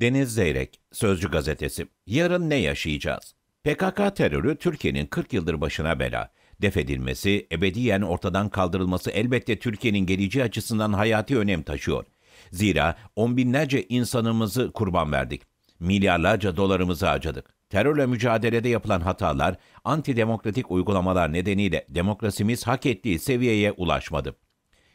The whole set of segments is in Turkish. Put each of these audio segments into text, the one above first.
Deniz Zeyrek, Sözcü Gazetesi. Yarın ne yaşayacağız? PKK terörü Türkiye'nin 40 yıldır başına bela. Def edilmesi, ebediyen ortadan kaldırılması elbette Türkiye'nin geleceği açısından hayati önem taşıyor. Zira on binlerce insanımızı kurban verdik. Milyarlarca dolarımızı harcadık. Terörle mücadelede yapılan hatalar, antidemokratik uygulamalar nedeniyle demokrasimiz hak ettiği seviyeye ulaşmadı.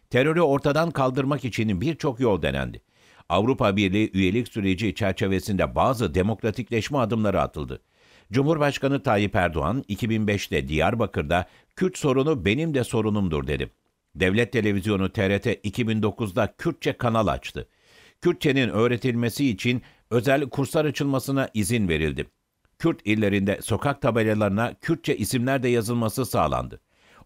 Terörü ortadan kaldırmak için birçok yol denendi. Avrupa Birliği üyelik süreci çerçevesinde bazı demokratikleşme adımları atıldı. Cumhurbaşkanı Tayyip Erdoğan 2005'te Diyarbakır'da Kürt sorunu benim de sorunumdur dedi. Devlet televizyonu TRT 2009'da Kürtçe kanal açtı. Kürtçenin öğretilmesi için özel kurslar açılmasına izin verildi. Kürt illerinde sokak tabelalarına Kürtçe isimler de yazılması sağlandı.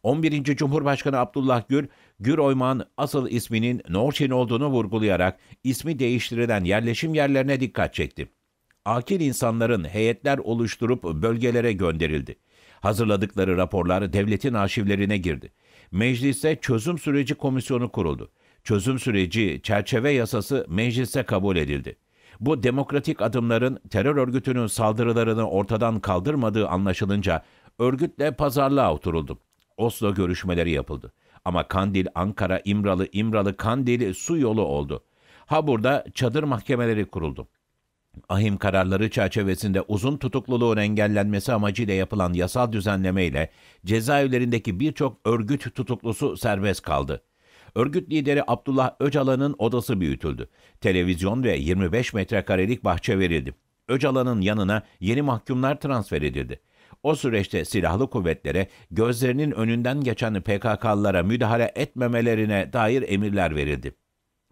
11. Cumhurbaşkanı Abdullah Gül, Gür Oyman asıl isminin Norçin olduğunu vurgulayarak ismi değiştirilen yerleşim yerlerine dikkat çekti. Akil insanların heyetler oluşturup bölgelere gönderildi. Hazırladıkları raporlar devletin arşivlerine girdi. Meclise çözüm süreci komisyonu kuruldu. Çözüm süreci çerçeve yasası meclise kabul edildi. Bu demokratik adımların terör örgütünün saldırılarını ortadan kaldırmadığı anlaşılınca örgütle pazarlığa oturuldu. Oslo görüşmeleri yapıldı. Ama Kandil, Ankara, İmralı, İmralı, Kandil su yolu oldu. Ha burada çadır mahkemeleri kuruldu. Ahim kararları çerçevesinde uzun tutukluluğun engellenmesi amacıyla yapılan yasal düzenleme ile cezaevlerindeki birçok örgüt tutuklusu serbest kaldı. Örgüt lideri Abdullah Öcalan'ın odası büyütüldü. Televizyon ve 25 metrekarelik bahçe verildi. Öcalan'ın yanına yeni mahkumlar transfer edildi. O süreçte silahlı kuvvetlere gözlerinin önünden geçen PKK'lılara müdahale etmemelerine dair emirler verildi.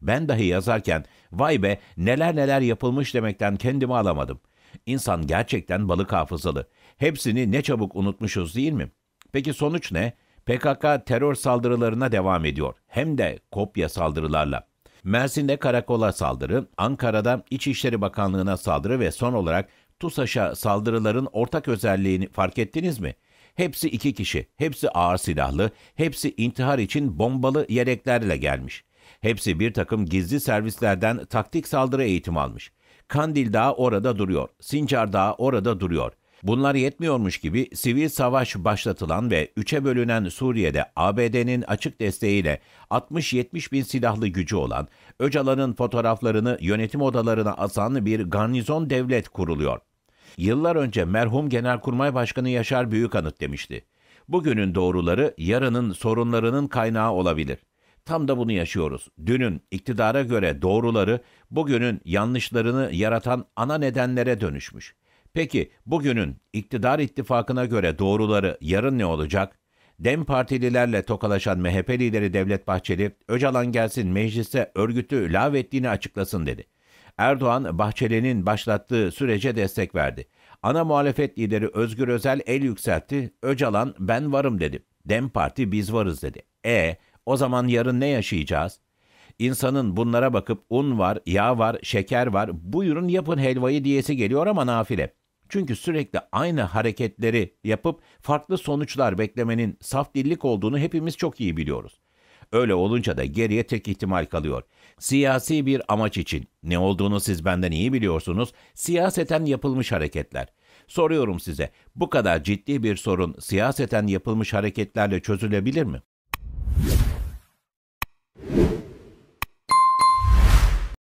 Ben dahi yazarken vay be neler neler yapılmış demekten kendimi alamadım. İnsan gerçekten balık hafızalı. Hepsini ne çabuk unutmuşuz değil mi? Peki sonuç ne? PKK terör saldırılarına devam ediyor. Hem de kopya saldırılarla. Mersin'de karakola saldırı, Ankara'da İçişleri Bakanlığı'na saldırı ve son olarak TUSAŞ'a saldırıların ortak özelliğini fark ettiniz mi? Hepsi iki kişi, hepsi ağır silahlı, hepsi intihar için bombalı yeleklerle gelmiş. Hepsi bir takım gizli servislerden taktik saldırı eğitimi almış. Kandil Dağı orada duruyor, Sincar Dağı orada duruyor.'' Bunlar yetmiyormuş gibi sivil savaş başlatılan ve üçe bölünen Suriye'de ABD'nin açık desteğiyle 60-70 bin silahlı gücü olan Öcalan'ın fotoğraflarını yönetim odalarına asan bir garnizon devlet kuruluyor. Yıllar önce merhum Genelkurmay Başkanı Yaşar Büyükanıt demişti. Bugünün doğruları yarının sorunlarının kaynağı olabilir. Tam da bunu yaşıyoruz. Dünün iktidara göre doğruları bugünün yanlışlarını yaratan ana nedenlere dönüşmüş. Peki bugünün iktidar ittifakına göre doğruları yarın ne olacak? Dem partililerle tokalaşan MHP lideri Devlet Bahçeli, Öcalan gelsin meclise örgütü lav ettiğini açıklasın dedi. Erdoğan, Bahçeli'nin başlattığı sürece destek verdi. Ana muhalefet lideri Özgür Özel el yükseltti, Öcalan ben varım dedi. Dem Parti biz varız dedi. E o zaman yarın ne yaşayacağız? İnsanın bunlara bakıp un var, yağ var, şeker var, buyurun yapın helvayı diyesi geliyor ama nafile. Çünkü sürekli aynı hareketleri yapıp farklı sonuçlar beklemenin saf dillik olduğunu hepimiz çok iyi biliyoruz. Öyle olunca da geriye tek ihtimal kalıyor. Siyasi bir amaç için, ne olduğunu siz benden iyi biliyorsunuz, siyaseten yapılmış hareketler. Soruyorum size, bu kadar ciddi bir sorun siyaseten yapılmış hareketlerle çözülebilir mi?